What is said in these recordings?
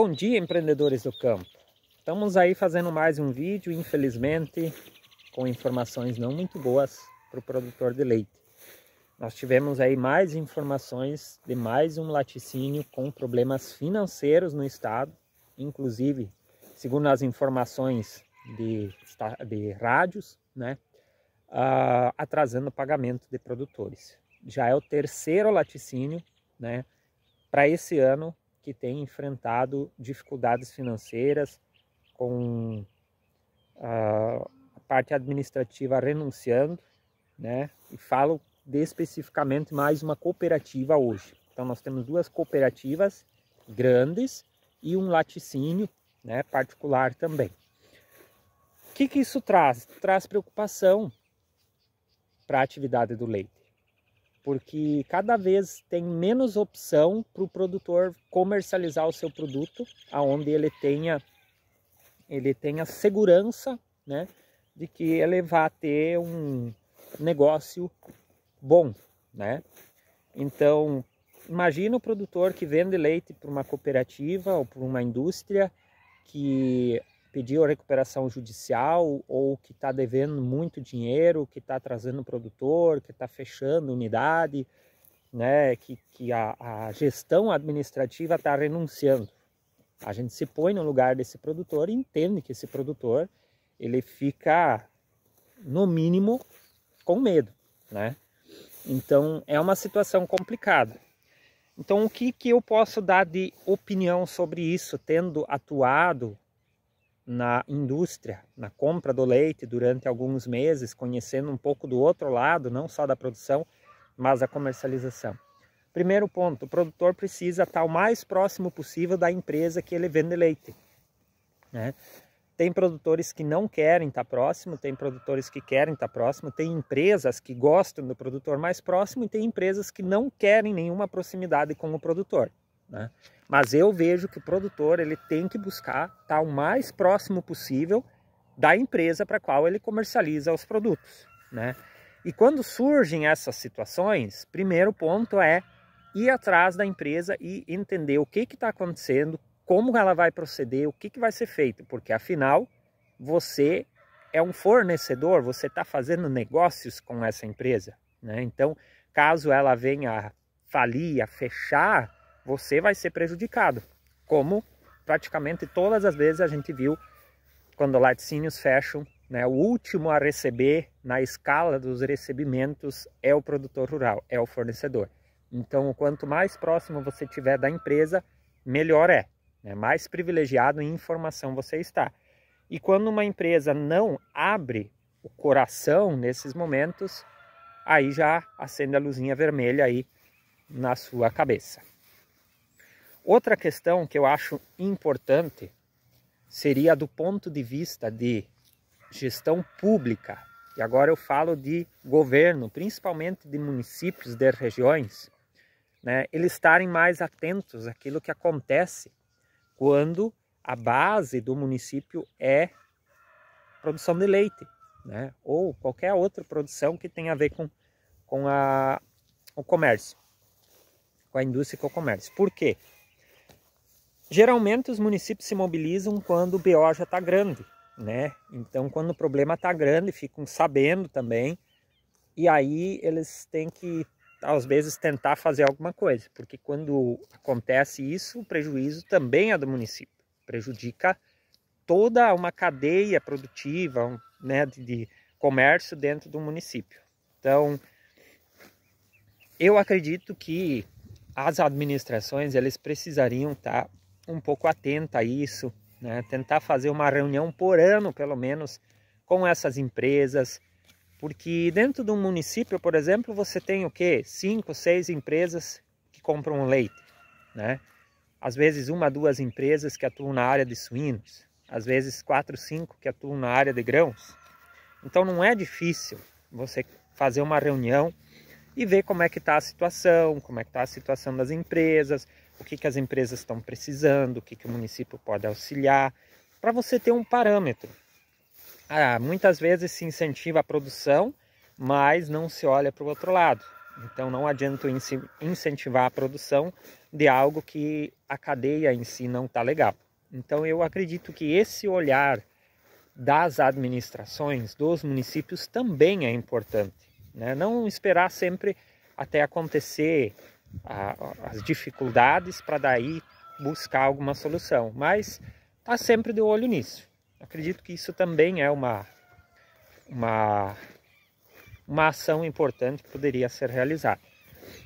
Bom dia, empreendedores do campo. Estamos aí fazendo mais um vídeo, infelizmente, com informações não muito boas para o produtor de leite. Nós tivemos aí mais informações de mais um laticínio com problemas financeiros no estado, inclusive, segundo as informações de, de rádios, né, uh, atrasando o pagamento de produtores. Já é o terceiro laticínio, né, para esse ano que tem enfrentado dificuldades financeiras, com a parte administrativa renunciando, né? E falo de especificamente mais uma cooperativa hoje. Então nós temos duas cooperativas grandes e um laticínio, né, particular também. O que, que isso traz? Traz preocupação para a atividade do leite porque cada vez tem menos opção para o produtor comercializar o seu produto, aonde ele tenha ele tenha segurança, né, de que ele vá ter um negócio bom, né? Então, imagina o produtor que vende leite para uma cooperativa ou para uma indústria que pediu recuperação judicial ou que está devendo muito dinheiro, que está atrasando o produtor, que está fechando unidade, né, que, que a, a gestão administrativa está renunciando. A gente se põe no lugar desse produtor e entende que esse produtor ele fica, no mínimo, com medo. Né? Então é uma situação complicada. Então o que, que eu posso dar de opinião sobre isso, tendo atuado na indústria, na compra do leite durante alguns meses, conhecendo um pouco do outro lado, não só da produção, mas da comercialização. Primeiro ponto, o produtor precisa estar o mais próximo possível da empresa que ele vende leite. Né? Tem produtores que não querem estar próximo, tem produtores que querem estar próximo, tem empresas que gostam do produtor mais próximo e tem empresas que não querem nenhuma proximidade com o produtor. Né? Mas eu vejo que o produtor ele tem que buscar estar tá o mais próximo possível da empresa para a qual ele comercializa os produtos. Né? E quando surgem essas situações, primeiro ponto é ir atrás da empresa e entender o que está acontecendo, como ela vai proceder, o que, que vai ser feito, porque afinal você é um fornecedor, você está fazendo negócios com essa empresa. Né? Então, caso ela venha falir, a fechar, você vai ser prejudicado, como praticamente todas as vezes a gente viu quando laticínios fecham, né, o último a receber na escala dos recebimentos é o produtor rural, é o fornecedor. Então, quanto mais próximo você tiver da empresa, melhor é, né, mais privilegiado em informação você está. E quando uma empresa não abre o coração nesses momentos, aí já acende a luzinha vermelha aí na sua cabeça. Outra questão que eu acho importante seria do ponto de vista de gestão pública. E agora eu falo de governo, principalmente de municípios, de regiões, né, eles estarem mais atentos àquilo que acontece quando a base do município é produção de leite, né, ou qualquer outra produção que tenha a ver com, com a, o comércio, com a indústria e com o comércio. Por quê? Geralmente os municípios se mobilizam quando o BO já está grande, né? Então quando o problema está grande, ficam sabendo também, e aí eles têm que às vezes tentar fazer alguma coisa, porque quando acontece isso, o prejuízo também é do município, prejudica toda uma cadeia produtiva, né, de, comércio dentro do município. Então, eu acredito que as administrações eles precisariam estar tá um pouco atenta a isso, né? tentar fazer uma reunião por ano, pelo menos, com essas empresas, porque dentro de um município, por exemplo, você tem o quê? Cinco, seis empresas que compram leite, né? Às vezes uma, duas empresas que atuam na área de suínos, às vezes quatro, cinco que atuam na área de grãos. Então não é difícil você fazer uma reunião e ver como é que está a situação, como é que está a situação das empresas, o que, que as empresas estão precisando, o que, que o município pode auxiliar, para você ter um parâmetro. Ah, muitas vezes se incentiva a produção, mas não se olha para o outro lado. Então não adianta incentivar a produção de algo que a cadeia em si não está legal. Então eu acredito que esse olhar das administrações, dos municípios, também é importante. Né? Não esperar sempre até acontecer a, as dificuldades para daí buscar alguma solução, mas tá sempre de olho nisso. Acredito que isso também é uma uma uma ação importante que poderia ser realizada.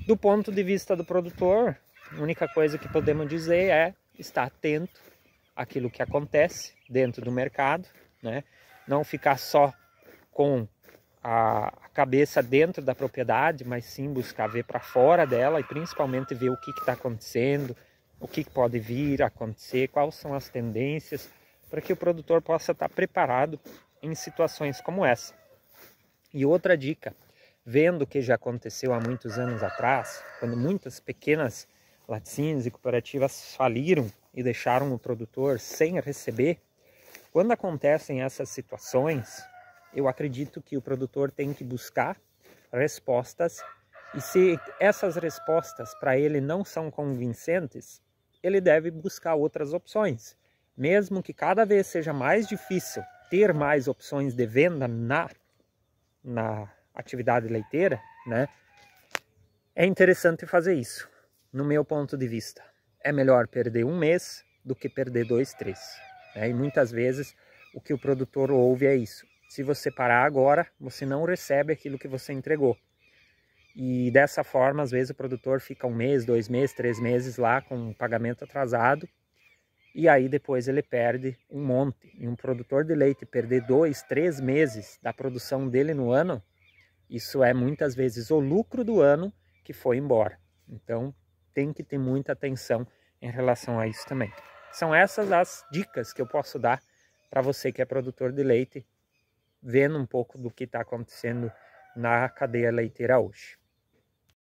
Do ponto de vista do produtor, a única coisa que podemos dizer é estar atento àquilo que acontece dentro do mercado, né? não ficar só com a, cabeça dentro da propriedade, mas sim buscar ver para fora dela e principalmente ver o que está acontecendo, o que, que pode vir a acontecer, quais são as tendências, para que o produtor possa estar tá preparado em situações como essa. E outra dica, vendo o que já aconteceu há muitos anos atrás, quando muitas pequenas laticínios e cooperativas faliram e deixaram o produtor sem receber, quando acontecem essas situações, eu acredito que o produtor tem que buscar respostas e se essas respostas para ele não são convincentes, ele deve buscar outras opções. Mesmo que cada vez seja mais difícil ter mais opções de venda na, na atividade leiteira, né? É interessante fazer isso, no meu ponto de vista. É melhor perder um mês do que perder dois, três. Né? E muitas vezes o que o produtor ouve é isso. Se você parar agora, você não recebe aquilo que você entregou. E dessa forma, às vezes o produtor fica um mês, dois meses, três meses lá com um pagamento atrasado e aí depois ele perde um monte. E um produtor de leite perder dois, três meses da produção dele no ano, isso é muitas vezes o lucro do ano que foi embora. Então tem que ter muita atenção em relação a isso também. São essas as dicas que eu posso dar para você que é produtor de leite vendo um pouco do que está acontecendo na cadeia leiteira hoje.